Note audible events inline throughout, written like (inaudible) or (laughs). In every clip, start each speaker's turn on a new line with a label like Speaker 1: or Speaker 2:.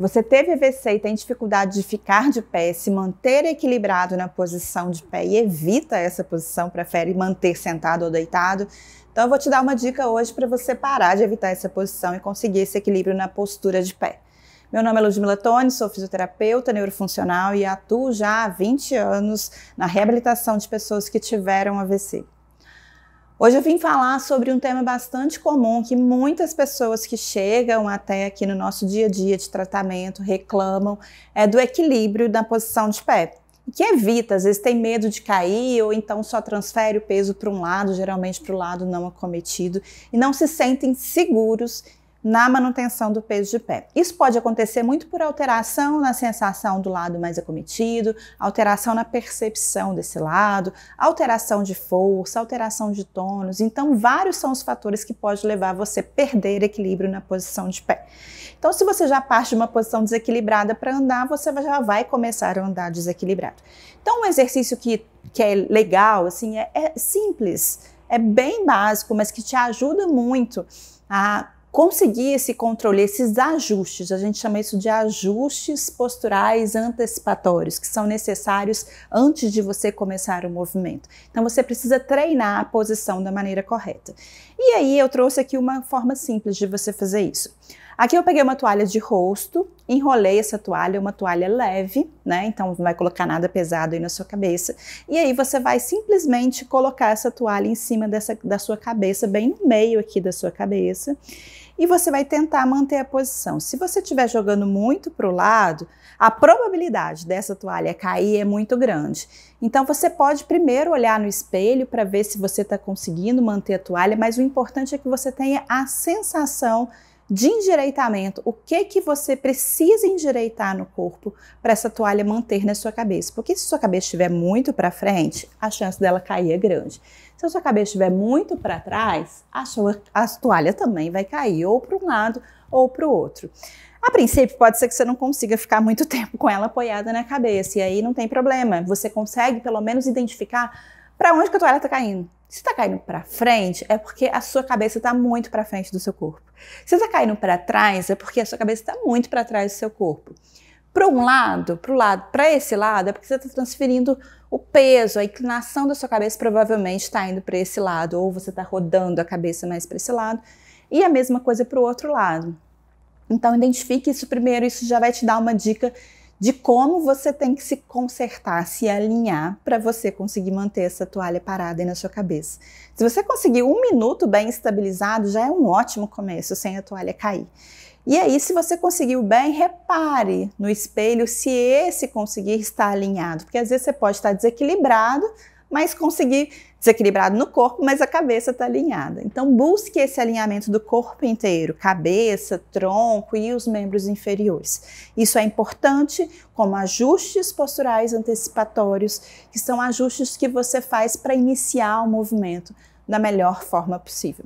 Speaker 1: Você teve AVC e tem dificuldade de ficar de pé, se manter equilibrado na posição de pé e evita essa posição, prefere manter sentado ou deitado. Então eu vou te dar uma dica hoje para você parar de evitar essa posição e conseguir esse equilíbrio na postura de pé. Meu nome é Ludmila Tone, sou fisioterapeuta neurofuncional e atuo já há 20 anos na reabilitação de pessoas que tiveram AVC. Hoje eu vim falar sobre um tema bastante comum que muitas pessoas que chegam até aqui no nosso dia a dia de tratamento reclamam, é do equilíbrio da posição de pé. Que evita, às vezes tem medo de cair ou então só transfere o peso para um lado, geralmente para o lado não acometido, e não se sentem seguros na manutenção do peso de pé. Isso pode acontecer muito por alteração na sensação do lado mais acometido, alteração na percepção desse lado, alteração de força, alteração de tônus. Então, vários são os fatores que podem levar você a perder equilíbrio na posição de pé. Então, se você já parte de uma posição desequilibrada para andar, você já vai começar a andar desequilibrado. Então, um exercício que, que é legal, assim, é, é simples, é bem básico, mas que te ajuda muito a conseguir esse controle, esses ajustes, a gente chama isso de ajustes posturais antecipatórios, que são necessários antes de você começar o movimento. Então você precisa treinar a posição da maneira correta. E aí eu trouxe aqui uma forma simples de você fazer isso. Aqui eu peguei uma toalha de rosto, enrolei essa toalha, uma toalha leve, né? Então não vai colocar nada pesado aí na sua cabeça. E aí você vai simplesmente colocar essa toalha em cima dessa, da sua cabeça, bem no meio aqui da sua cabeça. E você vai tentar manter a posição. Se você estiver jogando muito para o lado, a probabilidade dessa toalha cair é muito grande. Então você pode primeiro olhar no espelho para ver se você está conseguindo manter a toalha, mas o importante é que você tenha a sensação de endireitamento, o que que você precisa endireitar no corpo para essa toalha manter na sua cabeça. Porque se sua cabeça estiver muito para frente, a chance dela cair é grande. Se a sua cabeça estiver muito para trás, a, sua, a toalha também vai cair ou para um lado ou para o outro. A princípio, pode ser que você não consiga ficar muito (laughs) tempo com ela apoiada na cabeça, e aí não tem problema. Você consegue pelo menos identificar para onde a toalha está caindo. Se tá caindo para frente, é porque a sua cabeça está muito para frente do seu corpo. Se tá caindo para trás, é porque a sua cabeça está muito para trás do seu corpo. Para um lado, para lado, para esse lado, é porque você está transferindo o peso, a inclinação da sua cabeça provavelmente está indo para esse lado, ou você está rodando a cabeça mais para esse lado, e a mesma coisa para o outro lado. Então identifique isso primeiro, isso já vai te dar uma dica de como você tem que se consertar, se alinhar para você conseguir manter essa toalha parada aí na sua cabeça. Se você conseguir um minuto bem estabilizado, já é um ótimo começo sem a toalha cair. E aí, se você conseguiu bem, repare no espelho se esse conseguir estar alinhado, porque às vezes você pode estar desequilibrado, mas conseguir desequilibrado no corpo, mas a cabeça está alinhada. Então busque esse alinhamento do corpo inteiro, cabeça, tronco e os membros inferiores. Isso é importante como ajustes posturais antecipatórios, que são ajustes que você faz para iniciar o movimento da melhor forma possível.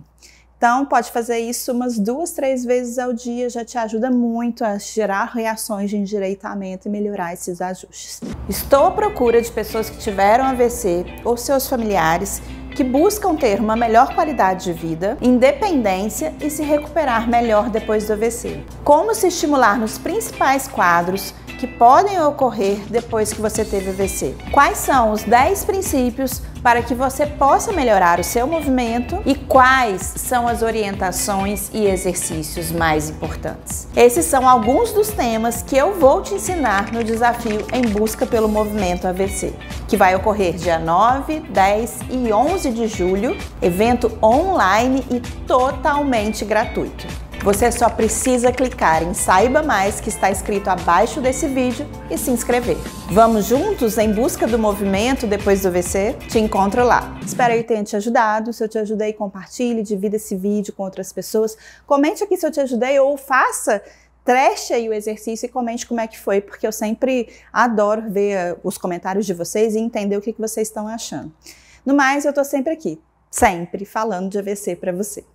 Speaker 1: Então, pode fazer isso umas duas, três vezes ao dia, já te ajuda muito a gerar reações de endireitamento e melhorar esses ajustes. Estou à procura de pessoas que tiveram AVC ou seus familiares que buscam ter uma melhor qualidade de vida, independência e se recuperar melhor depois do AVC. Como se estimular nos principais quadros que podem ocorrer depois que você teve AVC. Quais são os 10 princípios para que você possa melhorar o seu movimento e quais são as orientações e exercícios mais importantes. Esses são alguns dos temas que eu vou te ensinar no desafio Em Busca pelo Movimento AVC, que vai ocorrer dia 9, 10 e 11 de julho, evento online e totalmente gratuito. Você só precisa clicar em Saiba Mais, que está escrito abaixo desse vídeo, e se inscrever. Vamos juntos em busca do movimento depois do VC? Te encontro lá. Espero que tenha te ajudado. Se eu te ajudei, compartilhe, divida esse vídeo com outras pessoas. Comente aqui se eu te ajudei ou faça treche aí o exercício e comente como é que foi, porque eu sempre adoro ver eh, os comentários de vocês e entender o que vocês estão achando. No mais, eu estou sempre aqui, sempre falando de AVC para você.